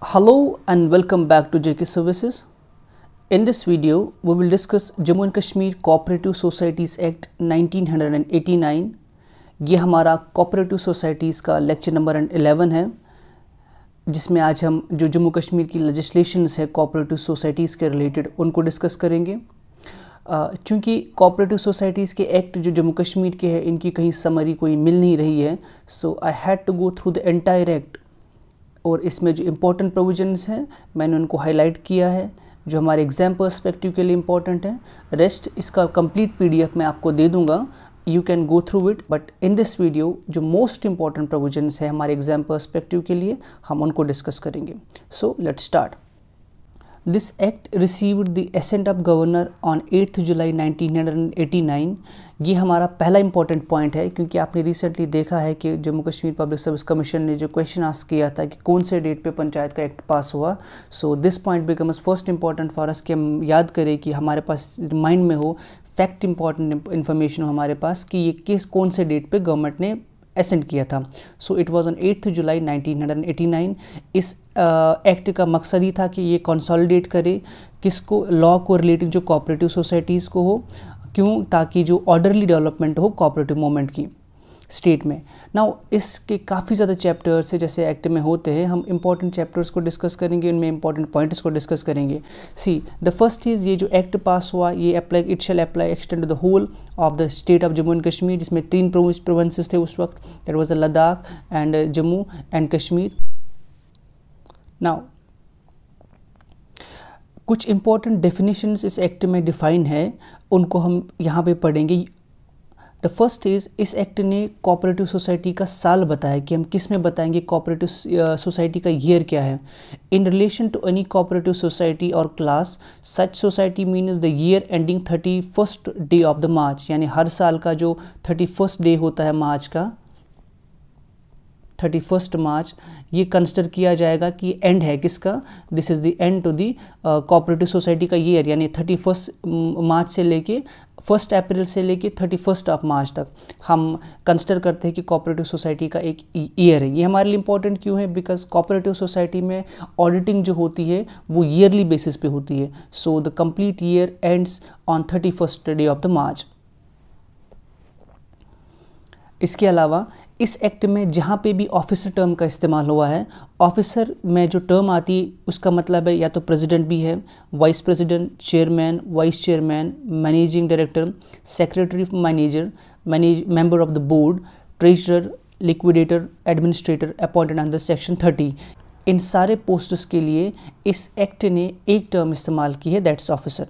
Hello and welcome back to JK Services. In this video, we will discuss Jammu and Kashmir Cooperative Societies Act 1989. ये हमारा cooperative societies का lecture number 11 है जिसमें आज हम जो जम्मू कश्मीर की लेजिस्लेशंस है कोऑपरेटिव सोसाइटीज़ के रिलेटेड उनको डिस्कस करेंगे चूँकि कोऑपरेटिव सोसाइटीज़ के एक्ट जो जम्मू कश्मीर के हैं इनकी कहीं समरी कोई मिल नहीं रही है so I had to go through the entire act और इसमें जो इम्पोर्टेंट प्रोविजन्स हैं मैंने उनको हाईलाइट किया है जो हमारे एग्ज़ाम परस्पेक्टिव के लिए इम्पॉर्टेंट है रेस्ट इसका कंप्लीट पीडीएफ मैं आपको दे दूंगा you can go through it but in this video जो मोस्ट इंपॉर्टेंट प्रोविजन्स है हमारे एग्ज़ाम परस्पेक्टिव के लिए हम उनको डिस्कस करेंगे so let start This act received the assent of governor on 8th eighty 1989. ये हमारा पहला इंपॉर्टेंट पॉइंट है क्योंकि आपने रिसेंटली देखा है कि Jammu Kashmir public service commission ने जो क्वेश्चन आस्क किया था कि कौन से डेट पे पंचायत का एक्ट पास हुआ so this point becomes first important for us कि हम याद करें कि हमारे पास माइंड में हो फैक्ट इंपॉर्टेंट इन्फॉर्मेशन हो हमारे पास कि ये किस कौन से डेट पर गवर्नमेंट ने एसेंट किया था so it was on eighth July nineteen इस एक्ट का मकसद ही था कि ये कंसोलिडेट करे किसको लॉ को रिलेटिंग जो कॉपरेटिव सोसाइटीज़ को हो क्यों ताकि जो ऑर्डरली डेवलपमेंट हो कॉपरेटिव मूवमेंट की स्टेट में ना इसके काफ़ी ज़्यादा चैप्टर्स है जैसे एक्ट में होते हैं हम इंपॉर्टेंट चैप्टर्स को डिस्कस करेंगे उनमें इंपॉर्टेंट पॉइंट्स को डिस्कस करेंगे सी द फर्स्ट इज़ ये जो एक्ट पास हुआ ये apply it shall apply extend the whole of the state of Jammu and Kashmir जिसमें तीन प्रोविंस थे उस वक्त that was the Ladakh and Jammu and Kashmir now कुछ इंपॉर्टेंट डेफिनेशंस इस एक्ट में डिफाइन है उनको हम यहाँ पे पढ़ेंगे द फर्स्ट इज़ इस एक्ट ने कोऑपरेटिव सोसाइटी का साल बताया कि हम किस में बताएंगे कोऑपरेटिव सोसाइटी का ईयर क्या है in relation to any cooperative society और class such society mean is the year ending thirty first day of the March यानी हर साल का जो थर्टी फर्स्ट डे होता है मार्च का थर्टी फर्स्ट मार्च ये कंसिडर किया जाएगा कि एंड है किसका this is the end to the cooperative society का ईयर यानी थर्टी फर्स्ट मार्च से लेके फर्स्ट अप्रैल से लेके थर्टी फर्स्ट ऑफ मार्च तक हम कंसिडर करते हैं कि कोऑपरेटिव सोसाइटी का एक ईयर है ये हमारे लिए इंपॉर्टेंट क्यों है बिकॉज कोऑपरेटिव सोसाइटी में ऑडिटिंग जो होती है वो ईयरली बेसिस पे होती है so the complete year ends on thirty first day of the March इसके अलावा इस एक्ट में जहाँ पे भी ऑफिसर टर्म का इस्तेमाल हुआ है ऑफिसर में जो टर्म आती उसका मतलब है या तो प्रेसिडेंट भी है vice president chairman vice chairman managing director secretary manager manage member of the board treasurer liquidator administrator appointed under section thirty इन सारे पोस्ट्स के लिए इस एक्ट ने एक टर्म इस्तेमाल की है that's officer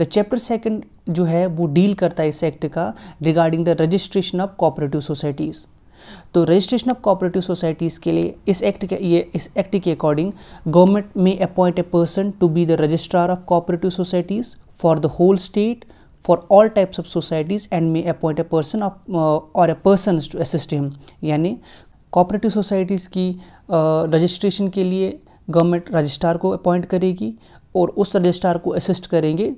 the chapter second जो है वो डील करता है इस एक्ट का regarding the registration of cooperative societies तो रजिस्ट्रेशन ऑफ कोऑपरेटिव सोसाइटीज़ के लिए इस एक्ट के ये इस एक्ट के अकॉर्डिंग गवर्नमेंट में appoint a person to be the registrar of cooperative societies for the whole state for all types of societies and may appoint a person of or a person to assist him यानी cooperative societies की registration uh, के लिए government registrar को appoint करेगी और उस registrar को assist करेंगे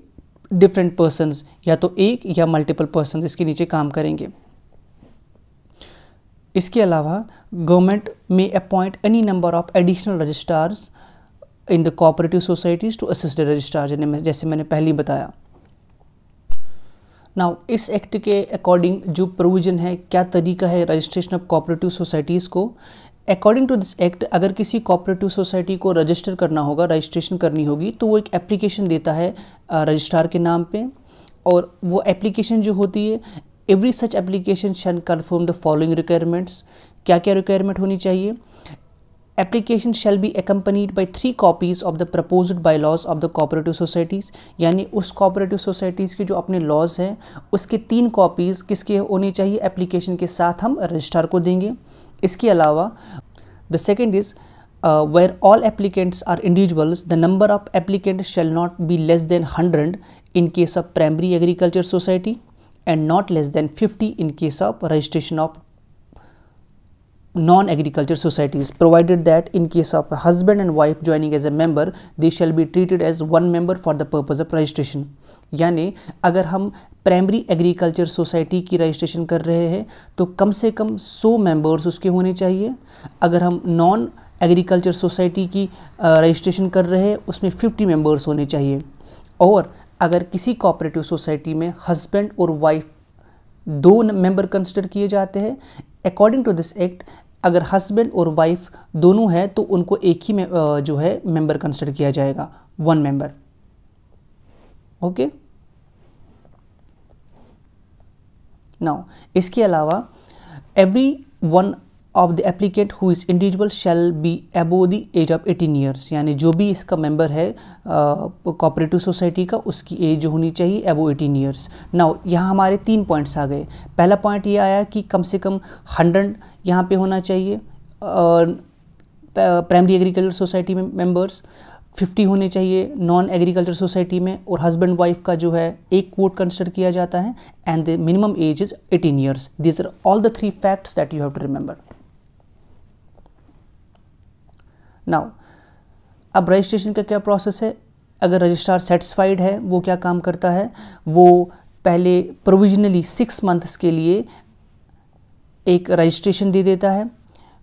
डिफरेंट पर्सनस या तो एक या मल्टीपल पर्सन इसके नीचे काम करेंगे इसके अलावा गवर्नमेंट में appoint any number of additional registrars in the cooperative societies to assist registrar जैसे मैंने पहले बताया नाउ इस एक्ट के अकॉर्डिंग जो प्रोविज़न है क्या तरीका है रजिस्ट्रेशन ऑफ कोऑपरेटिव सोसाइटीज़ को अकॉर्डिंग टू दिस एक्ट अगर किसी कोऑपरेटिव सोसाइटी को रजिस्टर करना होगा रजिस्ट्रेशन करनी होगी तो वो एक एप्लीकेशन देता है रजिस्ट्रार के नाम पे और वो एप्लीकेशन जो होती है एवरी सच एप्लीकेशन शन कन्फर्म द फॉलोइंग रिक्वायरमेंट्स क्या क्या रिक्वायरमेंट होनी चाहिए application shall be accompanied by three copies of the propose by laws of the cooperative societies यानी उस कोऑपरेटिव सोसाइटीज़ के जो अपने लॉज हैं उसके तीन कॉपीज़ किसके होने चाहिए एप्लीकेशन के साथ हम रजिस्ट्रार को देंगे इसके अलावा the second is where all applicants are individuals the number of applicant shall not be less than hundred in case of primary agriculture society and not less than fifty in case of registration of non agriculture societies provided that in case of husband and wife joining as a member they shall be treated as one member for the purpose of registration यानी अगर हम primary agriculture society की registration कर रहे हैं तो कम से कम 100 members उसके होने चाहिए अगर हम नॉन एग्रीकल्चर सोसाइटी की रजिस्ट्रेशन कर रहे हैं उसमें 50 मेंबर्स होने चाहिए और अगर किसी कोऑपरेटिव सोसाइटी में हस्बैंड और वाइफ दो मेंबर कंसिडर किए जाते हैं अकॉर्डिंग टू दिस एक्ट अगर हस्बैंड और वाइफ दोनों हैं तो उनको एक ही जो है मेंबर कंसिडर किया जाएगा one member okay okay? Now इसके अलावा every one of the applicant who is individual shall be above the age of eighteen years यानी जो भी इसका मेंबर है uh, सोसाइटी का उसकी एज होनी चाहिए एबो एटीन ईयर्स नाउ यहाँ हमारे तीन पॉइंट्स आ गए पहला पॉइंट ये आया कि कम से कम हंड्रेड यहाँ पे होना चाहिए प्राइमरी एग्रीकल्चर सोसाइटी में मेंबर्स फिफ्टी होने चाहिए नॉन एग्रीकल्चर सोसाइटी में और हस्बैंड वाइफ का जो है एक कोट कंसिडर किया जाता है and the minimum age is eighteen years these are all the three facts that you have to remember now अब रजिस्ट्रेशन का क्या प्रोसेस है अगर रजिस्ट्रार सेटिस्फाइड है वो क्या काम करता है वो पहले प्रोविजनली सिक्स मंथ्स के लिए एक रजिस्ट्रेशन दे देता है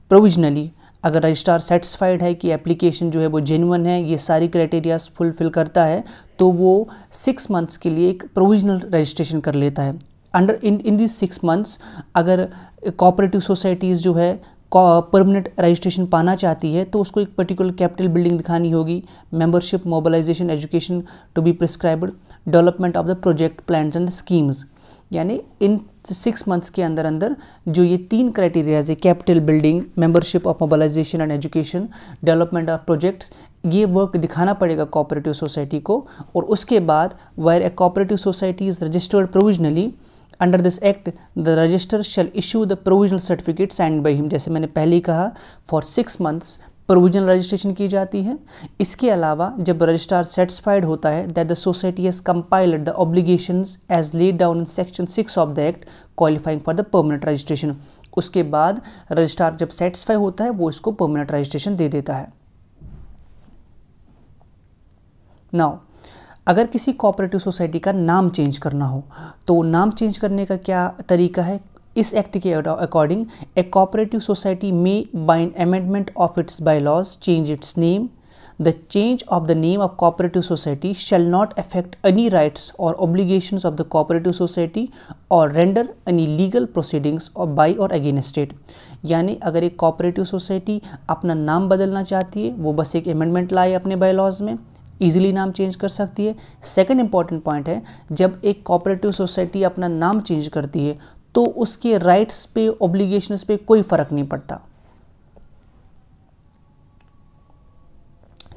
प्रोविजनली अगर रजिस्ट्रार सेटिस्फाइड है कि एप्लीकेशन जो है वो जेन्यून है ये सारी क्राइटेरियाज फुलफिल करता है तो वो सिक्स मंथ्स के लिए एक प्रोविजनल रजिस्ट्रेशन कर लेता है under in in this six months अगर कोऑपरेटिव सोसाइटीज़ जो है परमानेंट रजिस्ट्रेशन पाना चाहती है तो उसको एक पर्टिकुलर कैपिटल बिल्डिंग दिखानी होगी membership mobilisation education to be prescribed development of the project plans and schemes यानी इन सिक्स मंथ्स के अंदर अंदर जो ये तीन क्राइटेरियाज है capital building membership of mobilisation and education development of projects ये वर्क दिखाना पड़ेगा कोऑपरेटिव सोसाइटी को और उसके बाद where a cooperative society is registered provisionally under this act the register shall issue the provisional certificate signed by him जैसे मैंने पहले ही कहा for six months provisional registration की जाती है इसके अलावा जब रजिस्ट्रार सेटिस्फाइड होता है that the society as compiled the obligations as laid down in section six of the act qualifying for the permanent registration उसके बाद रजिस्ट्रार जब सेटिस्फाई होता है वो इसको परमानेंट रजिस्ट्रेशन दे देता है नाउ अगर किसी कोऑपरेटिव सोसाइटी का नाम चेंज करना हो तो नाम चेंज करने का क्या तरीका है इस एक्ट के according a cooperative society may by an amendment of its by laws change its name the change of the name of cooperative society shall not affect any rights or obligations of the cooperative society or render any legal proceedings by or against state यानी अगर एक cooperative society अपना नाम बदलना चाहती है वो बस एक अमेंडमेंट लाए अपने लॉज में ईजिली नाम चेंज कर सकती है सेकेंड इंपॉर्टेंट पॉइंट है जब एक कोऑपरेटिव सोसाइटी अपना नाम चेंज करती है तो उसके राइट्स पे ऑब्लिगेशंस पे कोई फ़र्क नहीं पड़ता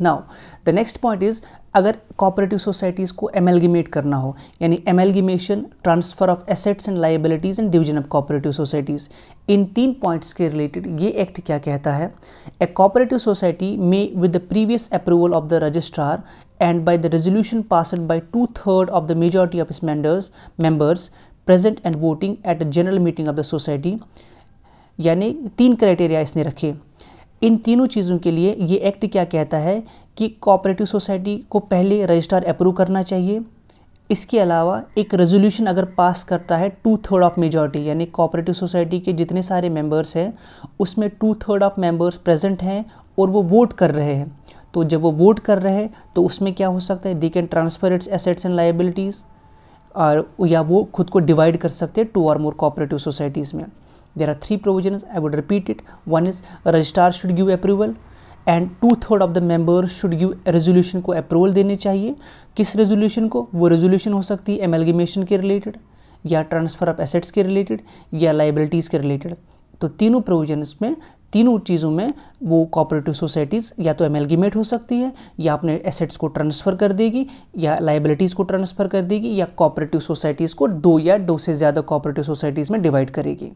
now the next point is अगर कॉपरेटिव सोसाइटीज़ को एमेलगीमेट करना हो यानी amalgamation transfer of assets and liabilities and division of cooperative societies इन तीन पॉइंट्स के रिलेटेड ये एक्ट क्या कहता है ए कॉपरेटिव सोसाइटी में with the previous approval of the registrar and by the resolution passed by two third of the majority of इस members present and voting at general meeting of the society यानी तीन criteria इसने रखे इन तीनों चीज़ों के लिए ये एक्ट क्या कहता है कि कोऑपरेटिव सोसाइटी को पहले रजिस्ट्रार अप्रूव करना चाहिए इसके अलावा एक रेजोल्यूशन अगर पास करता है टू थर्ड ऑफ मेजॉरिटी यानी कोऑपरेटिव सोसाइटी के जितने सारे मेंबर्स हैं उसमें two third of members present हैं और वो वोट कर रहे हैं तो जब वो वोट कर रहे हैं तो उसमें क्या हो सकता है they can transfer its assets and liabilities और या वो खुद को डिवाइड कर सकते हैं टू और मोर कोऑपरेटिव सोसाइटीज़ में there are three provision I would repeat it one is registrar should give approval and two third of the member should give resolution को अप्रूवल देने चाहिए किस रेजोल्यूशन को वो रेजोल्यूशन हो सकती है एमेलगमेशन के रिलेटेड या ट्रांसफ़र ऑफ एसेट्स के रिलेटेड या लाइबिलिटीज़ के रिलेटेड तो तीनों प्रोविजन में तीनों चीज़ों में वो कॉपरेटिव सोसाइटीज़ या तो एमेलगीमेट हो सकती है या अपने एसेट्स को ट्रांसफ़र कर देगी या लाइबिलिटीज़ को ट्रांसफ़र कर देगी या कॉपरेटिव सोसाइटीज़ को दो या दो से ज़्यादा कॉपरेटिव सोसाइटीज़ में डिवाइड करेगी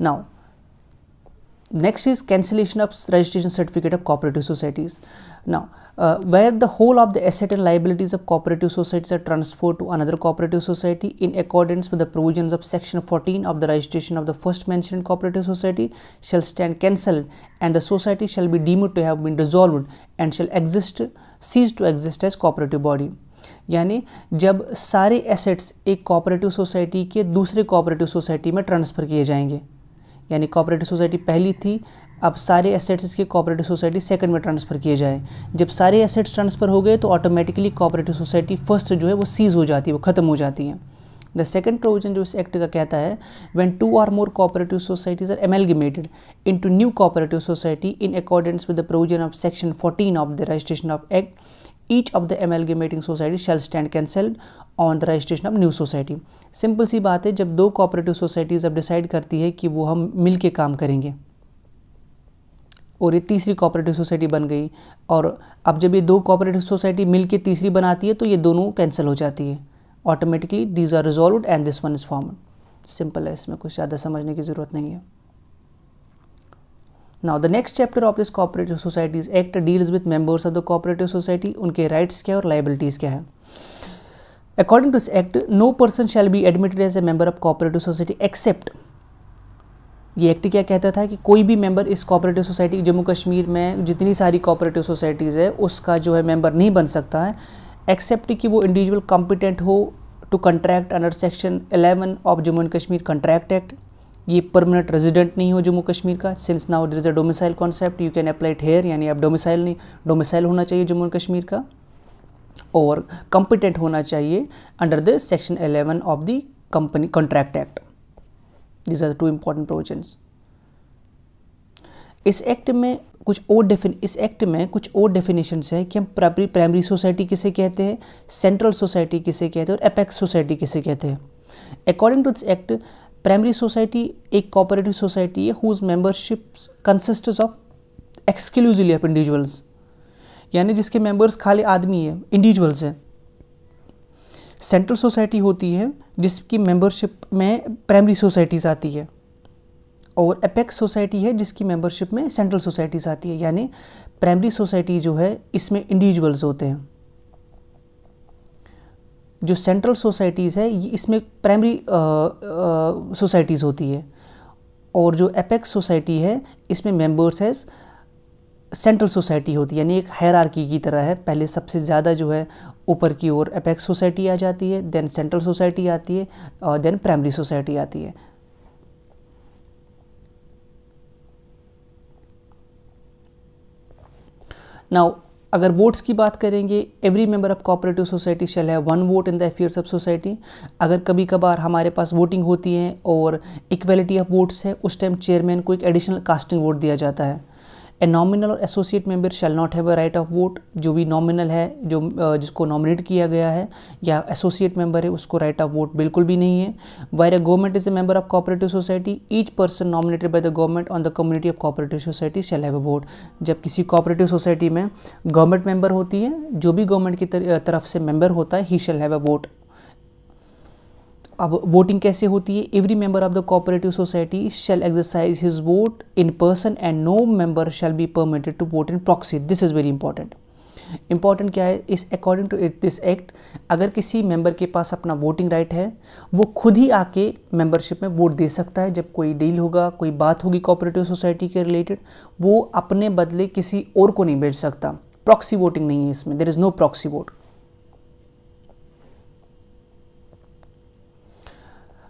now next is cancellation of registration certificate of cooperative societies now uh, where the whole of the asset and liabilities of cooperative societies are transferred to another cooperative society in accordance with the provisions of section 14 of the registration of the first mentioned cooperative society shall stand cancelled and the society shall be deemed to have been dissolved and shall exist cease to exist as cooperative body यानी जब सारे assets एक cooperative society के दूसरे cooperative society में transfer किए जाएंगे यानी कॉपरेटिव सोसाइटी पहली थी अब सारे एसेट्स इसके कॉपरेटिव सोसाइटी सेकंड में ट्रांसफ़र किए जाए जब सारे एसेट्स ट्रांसफ़र हो गए तो ऑटोमेटिकली कॉपरेटिव सोसाइटी फर्स्ट जो है वो सीज़ हो जाती है वो ख़त्म हो जाती है द सेकंड प्रोविजन जो इस एक्ट का कहता है when two or more cooperative societies are amalgamated into new cooperative society in accordance with the provision of section 14 of the registration of act each of the amalgamating society shall stand cancelled on the registration of new society simple सी बात है जब दो cooperative societies अब decide करती है कि वो हम मिल के काम करेंगे और ये तीसरी कोऑपरेटिव सोसाइटी बन गई और अब जब ये दो कोऑपरेटिव सोसाइटी मिल के तीसरी बनाती है तो ये दोनों कैंसिल हो जाती है automatically these are resolve and this one is form simple है इसमें कुछ ज़्यादा समझने की ज़रूरत नहीं है now the next chapter of this cooperative societies act deals with members of the cooperative society उनके राइट्स क्या और लाइबिलिटीज क्या है according to this act no person shall be admitted as a member of cooperative society except ये act क्या कहता था कि कोई भी मेंबर इस कॉपरेटिव सोसाइटी जम्मू कश्मीर में जितनी सारी कॉपरेटिव सोसाइटीज है उसका जो है मेंबर नहीं बन सकता है एक्सेप्ट कि वो इंडिविजुअल कॉम्पिटेंट हो to contract under section 11 of Jammu and Kashmir contract act ये परमानेंट रेजिडेंट नहीं हो जम्मू कश्मीर का since now there is a domicile concept you can apply it here यानी आप डोमिसाइल नहीं डोमिसाइल होना चाहिए जम्मू एंड कश्मीर का और कंपिटेंट होना चाहिए under the section eleven of the company contract act these are two important provisions इस एक्ट में कुछ और डेफिन इस एक्ट में कुछ और डेफिनेशंस हैं कि हम प्राइमरी प्राइमरी सोसाइटी किसे कहते हैं सेंट्रल सोसाइटी किसे कहते हैं और अपेक्स सोसाइटी किसे कहते हैं according to this act primary society एक कोऑपरेटिव सोसाइटी है whose membership consist of exclusively of individuals यानी जिसके मेंबर्स खाली आदमी है इंडिविजुअल्स हैं सेंट्रल सोसाइटी होती है जिसकी मेंबरशिप में प्राइमरी सोसाइटीज़ आती है और एपेक्स सोसाइटी है जिसकी मेंबरशिप में सेंट्रल सोसाइटीज़ आती है यानी प्राइमरी सोसाइटी जो है इसमें इंडिविजुअल्स होते हैं जो सेंट्रल सोसाइटीज़ है इसमें प्राइमरी सोसाइटीज़ होती है और जो एपेक्स सोसाइटी है इसमें मेंबर्स है सेंट्रल सोसाइटी होती है यानी एक हैरार्की की तरह है पहले सबसे ज़्यादा जो है ऊपर की ओर एपेक्स सोसाइटी आ जाती है देन सेंट्रल सोसाइटी आती है और देन प्राइमरी सोसाइटी आती है नाउ अगर वोट्स की बात करेंगे every member of cooperative society shall है one vote in the affairs of society अगर कभी कभार हमारे पास वोटिंग होती है और इक्वलिटी ऑफ वोट्स है उस टाइम चेयरमैन को एक एडिशनल कास्टिंग वोट दिया जाता है ए नॉमिनल और associate member shall not have a right of vote जो भी नॉमिनल है जो जिसको नॉमिनेट किया गया है या एसोसिएट मेंबर है उसको राइट ऑफ वोट बिल्कुल भी नहीं है where a government is a member of cooperative society each person nominated by the government on the community of cooperative society shall have a vote जब किसी कॉपरेटिव सोसाइटी में गवर्नमेंट मेंबर होती है जो भी गवर्नमेंट की तरफ से मेंबर होता है he shall have a vote अब वोटिंग कैसे होती है every member of the cooperative society shall exercise his vote in person and no member shall be permitted to vote in proxy this is very important important क्या है इस according to this act अगर किसी member के पास अपना voting right है वो खुद ही आके मेंबरशिप में वोट दे सकता है जब कोई डील होगा कोई बात होगी कोऑपरेटिव सोसाइटी के रिलेटेड वो अपने बदले किसी और को नहीं भेज सकता प्रॉक्सी वोटिंग नहीं है इसमें there is no proxy vote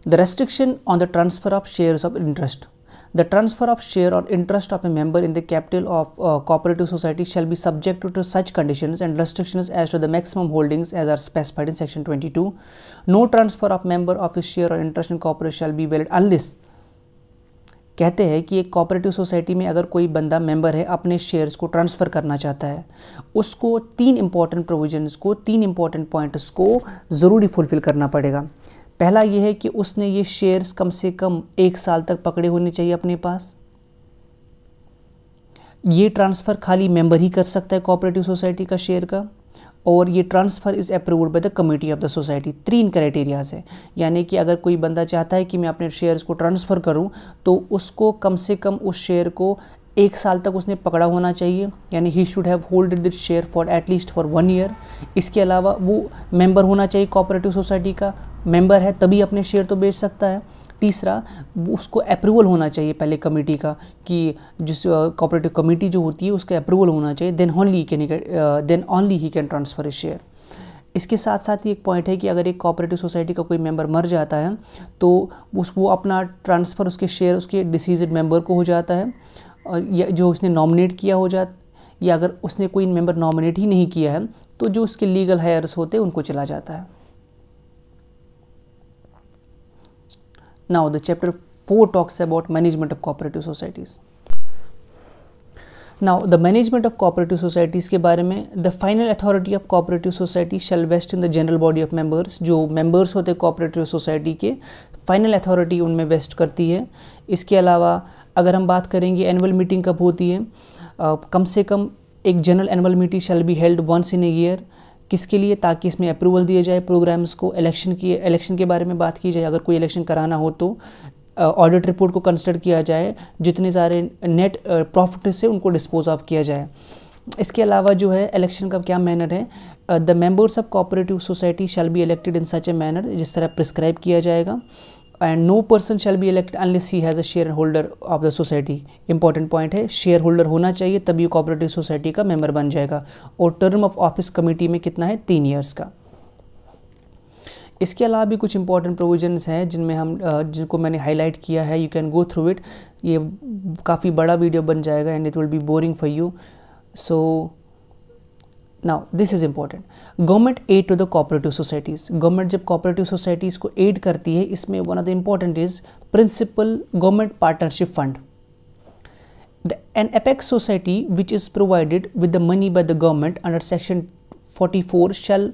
The restriction on the transfer of shares of interest. The transfer of share or interest of a member in the capital of a cooperative society shall be subjected to such conditions and restrictions as to the maximum holdings as are specified in section 22. No transfer of member of his share or interest in corporation shall be valid unless कहते हैं कि एक cooperative society में अगर कोई बंदा member है अपने शेयर्स को ट्रांसफ़र करना चाहता है उसको तीन इम्पॉर्टेंट प्रोविजंस को तीन इम्पॉर्टेंट पॉइंट्स को ज़रूरी फुलफ़िल करना पड़ेगा पहला ये है कि उसने ये शेयर्स कम से कम एक साल तक पकड़े होने चाहिए अपने पास ये ट्रांसफ़र खाली मेंबर ही कर सकता है कोऑपरेटिव सोसाइटी का शेयर का और ये transfer is approved by the committee of the society तीन क्राइटेरियाज है यानी कि अगर कोई बंदा चाहता है कि मैं अपने शेयर्स को ट्रांसफ़र करूं तो उसको कम से कम उस शेयर को एक साल तक उसने पकड़ा होना चाहिए यानी he should have hold this share for at least for one year इसके अलावा वो मेंबर होना चाहिए कोऑपरेटिव सोसाइटी का मेंबर है तभी अपने शेयर तो बेच सकता है तीसरा उसको अप्रूवल होना चाहिए पहले कमेटी का कि जिस कोऑपरेटिव कमेटी जो होती है उसका अप्रूवल होना चाहिए then only can then only he can transfer a share इसके साथ साथ ही एक पॉइंट है कि अगर एक कोऑपरेटिव सोसाइटी का कोई मेंबर मर जाता है तो उस वो अपना ट्रांसफ़र उसके शेयर उसके डिसीजड मेंबर को हो जाता है और या जो उसने नॉमिनेट किया हो जाता या अगर उसने कोई मेंबर नॉमिनेट ही नहीं किया है तो जो उसके लीगल हायर्स होते हैं उनको चला जाता है now the chapter four talks about management of cooperative societies now the management of cooperative societies के बारे में the final authority of cooperative society shall vest in the general body of members जो मेंबर्स होते हैं cooperative society के final authority उनमें vest करती है इसके अलावा अगर हम बात करेंगे एनुअल मीटिंग कब होती है आ, कम से कम एक general annual meeting shall be held once in a year किसके लिए ताकि इसमें अप्रूवल दिया जाए प्रोग्राम्स को इलेक्शन की इलेक्शन के बारे में बात की जाए अगर कोई इलेक्शन कराना हो तो ऑडिट रिपोर्ट को कंसिडर किया जाए जितने सारे नेट प्रॉफिट से उनको डिस्पोज ऑफ किया जाए इसके अलावा जो है इलेक्शन का क्या मैनर है the members of cooperative society shall be elected in such a manner जिस तरह प्रिस्क्राइब किया जाएगा and no person shall be elected unless he has a share holder of the society important point है share holder होना चाहिए तभी cooperative society का member बन जाएगा और टर्म ऑफ ऑफिस कमेटी में कितना है तीन ईयर्स का इसके अलावा भी कुछ इंपॉर्टेंट प्रोविजंस हैं जिनमें हम जिनको मैंने हाईलाइट किया है you can go through it ये काफ़ी बड़ा वीडियो बन जाएगा and it will be boring for you so now this is important government aid to the cooperative societies government जब कॉपरेटिव सोसाइटीज़ को एड करती है इसमें one of the important is principal government partnership fund an society which is provided with the money by the government under section forty 44 shall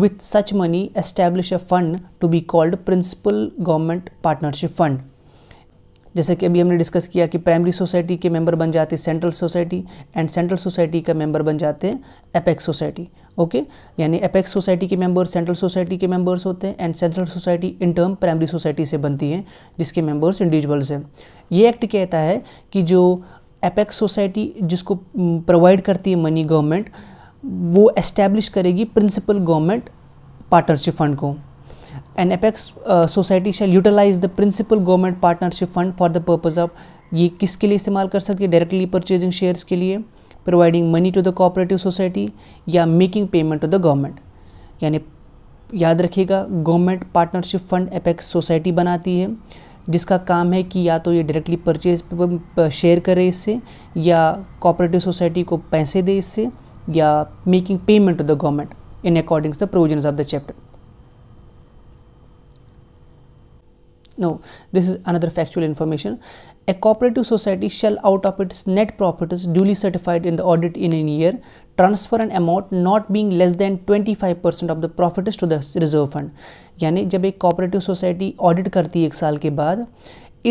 with such money establish a fund to be called principal government partnership fund जैसे कि अभी हमने discuss किया कि primary society के member बन जाते हैं central society and central society का मेंबर बन जाते हैं एपेक्स सोसाइटी ओके यानी एपेक्स सोसाइटी के मेंबर सेंट्रल सोसाइटी के मेंबर्स होते हैं and central society in term primary society से बनती है जिसके मेंबर्स इंडिविजुअल्स हैं ये एक्ट कहता है कि जो एपेक्स सोसाइटी जिसको प्रोवाइड mm, करती है मनी गवर्नमेंट वो एस्टेब्लिश करेगी प्रिंसिपल गवर्नमेंट पार्टनरशिप फंड को an apex society shall utilize the principal government partnership fund for the purpose of ये किसके लिए इस्तेमाल कर सकती है डायरेक्टली परचेजिंग शेयर्स के लिए providing money to the cooperative society या making payment to the government यानी याद रखिएगा government partnership fund apex society बनाती है जिसका काम है कि या तो ये डायरेक्टली परचेज शेयर करे इससे या कोऑपरेटिव सोसाइटी को पैसे दे इससे या making payment to the government in according to the provision of the chapter no this is another factual information a cooperative society shall out of its net profit duly certified in the audit in an year transfer and amount not being less than twenty five percent of the profit to the reserve fund यानी जब एक cooperative society audit करती है एक साल के बाद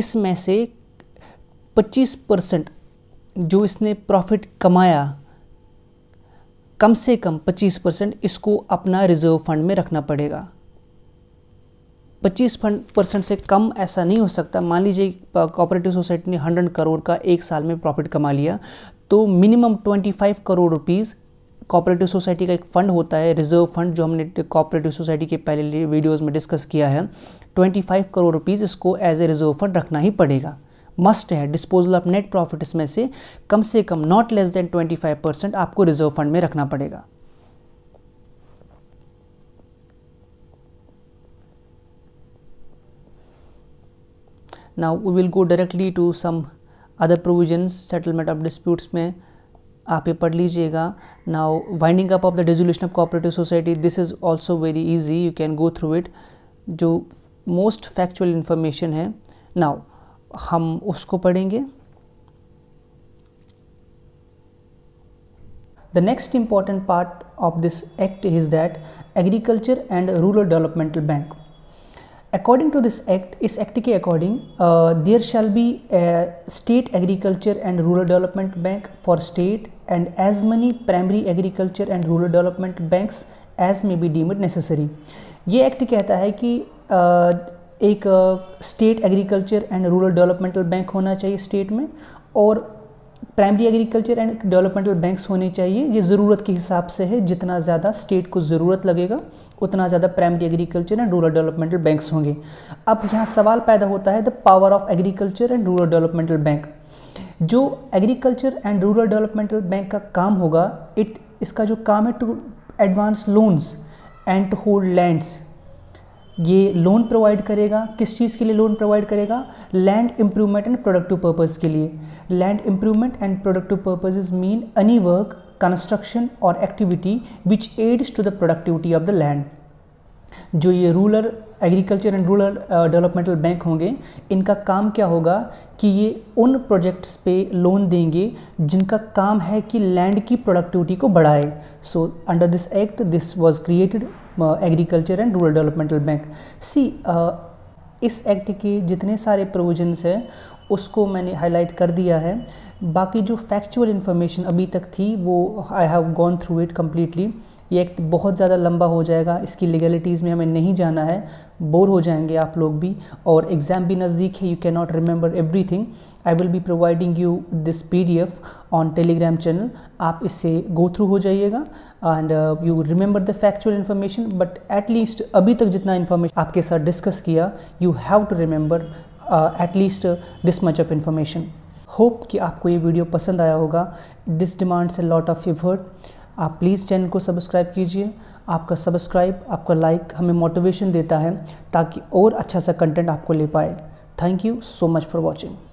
इसमें से पच्चीस परसेंट जो इसने प्रॉफिट कमाया कम से कम 25 परसेंट इसको अपना रिजर्व फंड में रखना पड़ेगा 25 परसेंट से कम ऐसा नहीं हो सकता मान लीजिए कॉपरेटिव सोसाइटी ने हंड्रेड करोड़ का एक साल में प्रॉफिट कमा लिया तो minimum 25 crore rupees cooperative society का एक फ़ंड होता है रिजर्व फंड जो हमने कॉपरेटिव सोसाइटी के पहले वीडियोस में डिस्कस किया है 25 करोड़ रुपीज़ इसको एज ए रिजर्व फंड रखना ही पड़ेगा मस्ट है डिस्पोजल ऑफ नेट प्रॉफिट में से कम से कम नॉट लेस देन 25 परसेंट आपको रिजर्व फंड में रखना पड़ेगा now we will go directly to some other provision settlement of disputes में आप ये पढ़ लीजिएगा now winding up of the dissolution of cooperative society this is also very easy you can go through it जो most factual information है नाउ हम उसको पढ़ेंगे The next important part of this act is that Agriculture and Rural Developmental Bank. According to this act, इस act के according, uh, there shall be a state agriculture and rural development bank for state and as many primary agriculture and rural development banks as may be deemed necessary. ये act कहता है कि uh, एक state agriculture and rural developmental bank होना चाहिए state में और primary agriculture and developmental banks होने चाहिए ये ज़रूरत के हिसाब से है जितना ज़्यादा स्टेट को ज़रूरत लगेगा उतना ज़्यादा primary agriculture and rural developmental banks होंगे अब यहाँ सवाल पैदा होता है the power of agriculture and rural developmental bank जो agriculture and rural developmental bank का काम होगा इट इसका जो काम है to advance loans and to hold lands ये लोन प्रोवाइड करेगा किस चीज़ के लिए लोन प्रोवाइड करेगा land improvement and productive purpose के लिए land improvement and productive purposes mean any work construction और activity which aids to the productivity of the land जो ये rural agriculture and rural developmental bank होंगे इनका काम क्या होगा कि ये उन प्रोजेक्ट्स पे लोन देंगे जिनका काम है कि लैंड की प्रोडक्टिविटी को बढ़ाए so under this act this was created agriculture and rural developmental bank सी इस एक्ट के जितने सारे प्रोविजंस हैं उसको मैंने हाईलाइट कर दिया है बाकी जो फैक्चुअल इन्फॉर्मेशन अभी तक थी वो I have gone through it completely ये एक्ट बहुत ज़्यादा लंबा हो जाएगा इसकी लीगलिटीज़ में हमें नहीं जाना है बोर हो जाएंगे आप लोग भी और एग्ज़ाम भी नज़दीक है you can not remember everything I will be providing you this P D F on Telegram channel आप इससे गो थ्रू हो जाइएगा and you remember the factual information but at least अभी तक जितना इन्फॉर्मेशन आपके साथ डिस्कस किया you have to remember at least this much of information hope कि आपको ये वीडियो पसंद आया होगा this demands a lot of effort आप प्लीज़ चैनल को सब्सक्राइब कीजिए आपका सब्सक्राइब आपका लाइक हमें मोटिवेशन देता है ताकि और अच्छा सा कंटेंट आपको ले पाए thank you so much for watching